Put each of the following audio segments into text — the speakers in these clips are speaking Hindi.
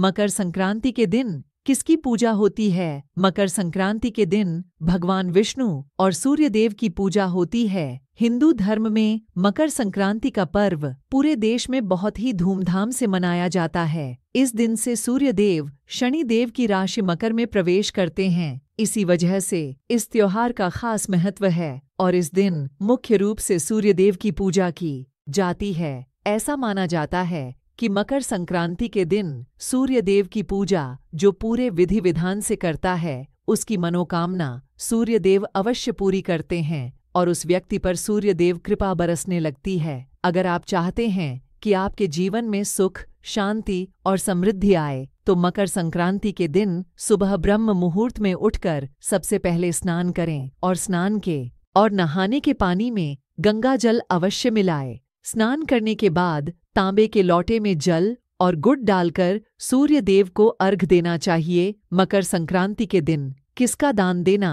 मकर संक्रांति के दिन किसकी पूजा होती है मकर संक्रांति के दिन भगवान विष्णु और सूर्य देव की पूजा होती है हिंदू धर्म में मकर संक्रांति का पर्व पूरे देश में बहुत ही धूमधाम से मनाया जाता है इस दिन से सूर्य देव शनि देव की राशि मकर में प्रवेश करते हैं इसी वजह से इस त्योहार का खास महत्व है और इस दिन मुख्य रूप से सूर्य देव की पूजा की जाती है ऐसा माना जाता है कि मकर संक्रांति के दिन सूर्य देव की पूजा जो पूरे विधि विधान से करता है उसकी मनोकामना सूर्य देव अवश्य पूरी करते हैं और उस व्यक्ति पर सूर्य देव कृपा बरसने लगती है अगर आप चाहते हैं कि आपके जीवन में सुख शांति और समृद्धि आए तो मकर संक्रांति के दिन सुबह ब्रह्म मुहूर्त में उठकर सबसे पहले स्नान करें और स्नान के और नहाने के पानी में गंगा जल अवश्य मिलाए स्नान करने के बाद तांबे के लौटे में जल और गुड़ डालकर सूर्य देव को अर्घ देना चाहिए मकर संक्रांति के दिन किसका दान देना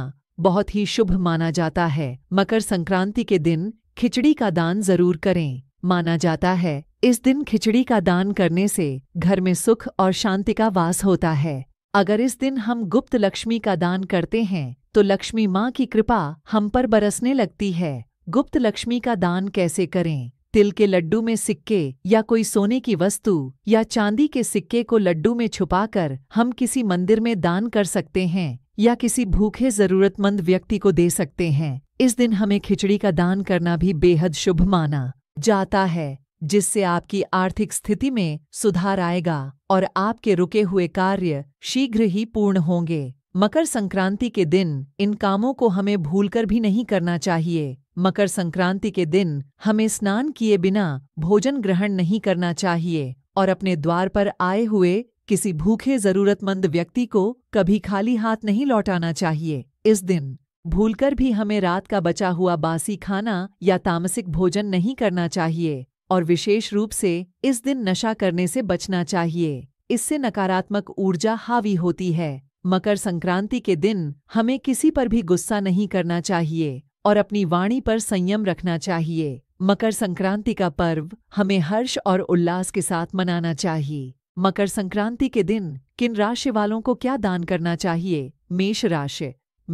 बहुत ही शुभ माना जाता है मकर संक्रांति के दिन खिचड़ी का दान जरूर करें माना जाता है इस दिन खिचड़ी का दान करने से घर में सुख और शांति का वास होता है अगर इस दिन हम गुप्त लक्ष्मी का दान करते हैं तो लक्ष्मी माँ की कृपा हम पर बरसने लगती है गुप्त लक्ष्मी का दान कैसे करें तिल के लड्डू में सिक्के या कोई सोने की वस्तु या चांदी के सिक्के को लड्डू में छुपाकर हम किसी मंदिर में दान कर सकते हैं या किसी भूखे जरूरतमंद व्यक्ति को दे सकते हैं इस दिन हमें खिचड़ी का दान करना भी बेहद शुभ माना जाता है जिससे आपकी आर्थिक स्थिति में सुधार आएगा और आपके रुके हुए कार्य शीघ्र ही पूर्ण होंगे मकर संक्रांति के दिन इन कामों को हमें भूलकर भी नहीं करना चाहिए मकर संक्रांति के दिन हमें स्नान किए बिना भोजन ग्रहण नहीं करना चाहिए और अपने द्वार पर आए हुए किसी भूखे जरूरतमंद व्यक्ति को कभी खाली हाथ नहीं लौटाना चाहिए इस दिन भूलकर भी हमें रात का बचा हुआ बासी खाना या तामसिक भोजन नहीं करना चाहिए और विशेष रूप से इस दिन नशा करने से बचना चाहिए इससे नकारात्मक ऊर्जा हावी होती है मकर संक्रांति के दिन हमें किसी पर भी गुस्सा नहीं करना चाहिए और अपनी वाणी पर संयम रखना चाहिए मकर संक्रांति का पर्व हमें हर्ष और उल्लास के साथ मनाना चाहिए मकर संक्रांति के दिन किन राशि वालों को क्या दान करना चाहिए मेष राशि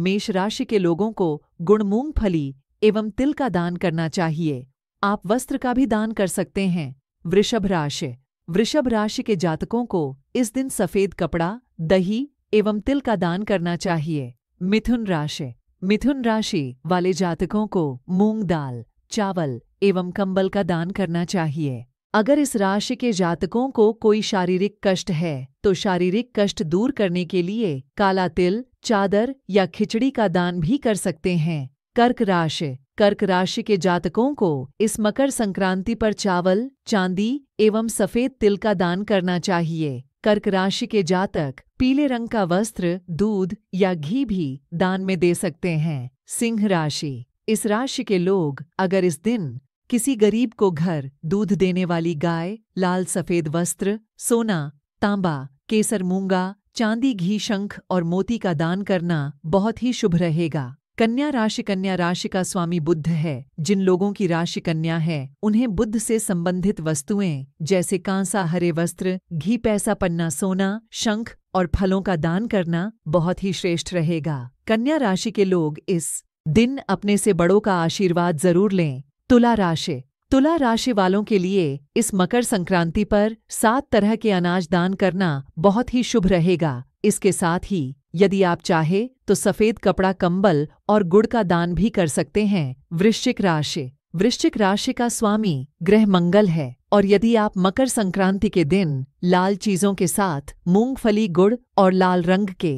मेष राशि के लोगों को गुण मूंगफली एवं तिल का दान करना चाहिए आप वस्त्र का भी दान कर सकते हैं वृषभ राशि वृषभ राशि के जातकों को इस दिन सफेद कपड़ा दही एवं तिल का दान करना चाहिए मिथुन राशि मिथुन राशि वाले जातकों को मूंग दाल चावल एवं कंबल का दान करना चाहिए अगर इस राशि के जातकों को कोई शारीरिक कष्ट है तो शारीरिक कष्ट दूर करने के लिए काला तिल चादर या खिचड़ी का दान भी कर सकते हैं कर्क राशि कर्क राशि के जातकों को इस मकर संक्रांति पर चावल चांदी एवं सफेद तिल का दान करना चाहिए कर्क राशि के जातक पीले रंग का वस्त्र दूध या घी भी दान में दे सकते हैं सिंह राशि इस राशि के लोग अगर इस दिन किसी गरीब को घर दूध देने वाली गाय लाल सफेद वस्त्र सोना तांबा केसर मूंगा चांदी घी शंख और मोती का दान करना बहुत ही शुभ रहेगा कन्या राशि कन्या राशि का स्वामी बुद्ध है जिन लोगों की राशि कन्या है उन्हें बुद्ध से संबंधित वस्तुएं जैसे कांसा हरे वस्त्र घी पैसा पन्ना सोना शंख और फलों का दान करना बहुत ही श्रेष्ठ रहेगा कन्या राशि के लोग इस दिन अपने से बड़ों का आशीर्वाद जरूर लें तुला राशि तुला राशि वालों के लिए इस मकर संक्रांति पर सात तरह के अनाज दान करना बहुत ही शुभ रहेगा इसके साथ ही यदि आप चाहे तो सफेद कपड़ा कंबल और गुड़ का दान भी कर सकते हैं वृश्चिक राशि वृश्चिक राशि का स्वामी ग्रह मंगल है और यदि आप मकर संक्रांति के दिन लाल चीजों के साथ मूंगफली गुड़ और लाल रंग के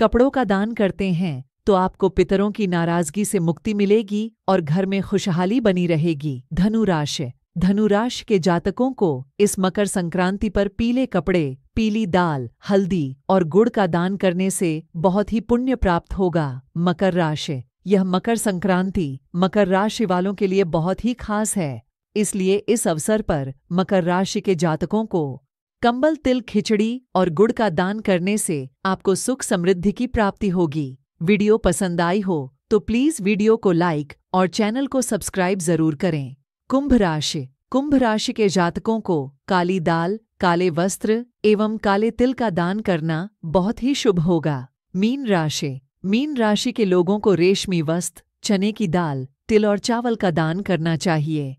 कपड़ों का दान करते हैं तो आपको पितरों की नाराजगी से मुक्ति मिलेगी और घर में खुशहाली बनी रहेगी धनु राशि धनुराश के जातकों को इस मकर संक्रांति पर पीले कपड़े पीली दाल हल्दी और गुड़ का दान करने से बहुत ही पुण्य प्राप्त होगा मकर राशि यह मकर संक्रांति मकर राशि वालों के लिए बहुत ही खास है इसलिए इस अवसर पर मकर राशि के जातकों को कंबल तिल खिचड़ी और गुड़ का दान करने से आपको सुख समृद्धि की प्राप्ति होगी वीडियो पसंद आई हो तो प्लीज़ वीडियो को लाइक और चैनल को सब्सक्राइब जरूर करें कुंभ राशि कुंभ राशि के जातकों को काली दाल काले वस्त्र एवं काले तिल का दान करना बहुत ही शुभ होगा मीन राशि मीन राशि के लोगों को रेशमी वस्त्र चने की दाल तिल और चावल का दान करना चाहिए